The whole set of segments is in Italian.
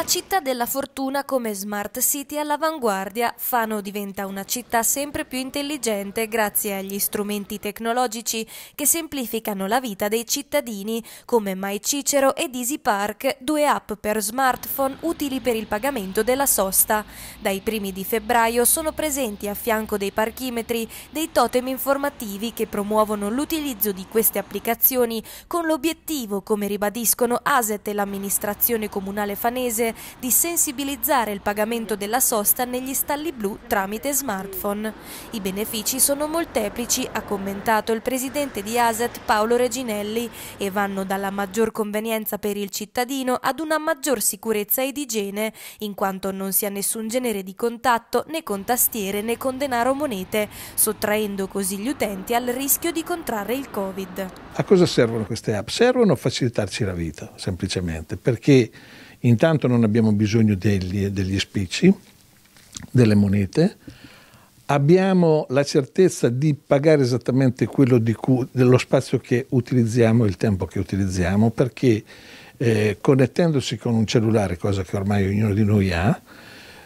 La città della fortuna come smart city all'avanguardia, Fano diventa una città sempre più intelligente grazie agli strumenti tecnologici che semplificano la vita dei cittadini come MyCicero Cicero ed Easy due app per smartphone utili per il pagamento della sosta. Dai primi di febbraio sono presenti a fianco dei parchimetri dei totem informativi che promuovono l'utilizzo di queste applicazioni con l'obiettivo, come ribadiscono ASET e l'amministrazione comunale fanese, di sensibilizzare il pagamento della sosta negli stalli blu tramite smartphone. I benefici sono molteplici, ha commentato il presidente di ASET Paolo Reginelli, e vanno dalla maggior convenienza per il cittadino ad una maggior sicurezza ed igiene, in quanto non si ha nessun genere di contatto né con tastiere né con denaro monete, sottraendo così gli utenti al rischio di contrarre il Covid. A cosa servono queste app? Servono a facilitarci la vita, semplicemente, perché Intanto non abbiamo bisogno degli, degli spicci, delle monete, abbiamo la certezza di pagare esattamente quello cui, dello spazio che utilizziamo, il tempo che utilizziamo, perché eh, connettendosi con un cellulare, cosa che ormai ognuno di noi ha,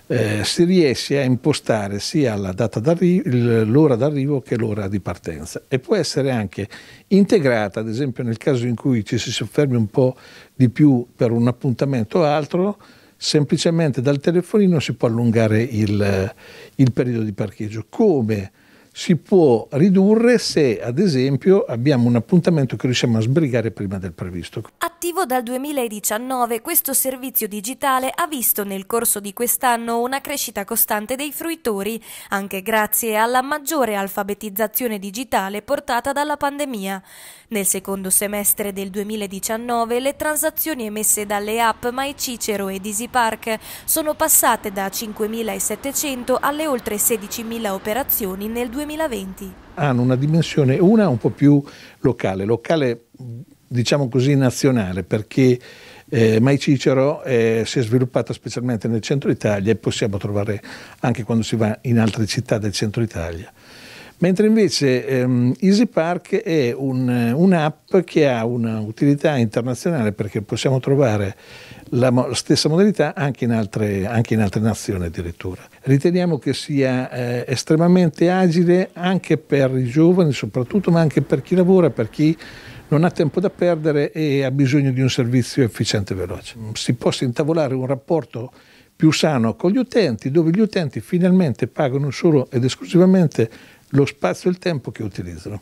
eh, si riesce a impostare sia l'ora d'arrivo che l'ora di partenza e può essere anche integrata, ad esempio nel caso in cui ci si soffermi un po' di più per un appuntamento o altro, semplicemente dal telefonino si può allungare il, il periodo di parcheggio. Come? si può ridurre se, ad esempio, abbiamo un appuntamento che riusciamo a sbrigare prima del previsto. Attivo dal 2019, questo servizio digitale ha visto nel corso di quest'anno una crescita costante dei fruitori, anche grazie alla maggiore alfabetizzazione digitale portata dalla pandemia. Nel secondo semestre del 2019 le transazioni emesse dalle app MyCicero ed EasyPark sono passate da 5.700 alle oltre 16.000 operazioni nel 2019. 2020. Hanno una dimensione, una un po' più locale, locale diciamo così nazionale, perché eh, Mai Cicero eh, si è sviluppata specialmente nel centro Italia e possiamo trovare anche quando si va in altre città del centro Italia. Mentre invece ehm, Easy Park è eh, un'app che ha un'utilità internazionale perché possiamo trovare la, stessa modalità anche in, altre, anche in, altre, nazioni addirittura. Riteniamo che sia eh, estremamente agile anche per i giovani soprattutto, ma anche per chi lavora, per chi non ha tempo da perdere e ha bisogno di un servizio efficiente e veloce. Mm, si possa intavolare un rapporto più sano con gli utenti, dove gli utenti finalmente pagano solo ed esclusivamente lo spazio e il tempo che utilizzano.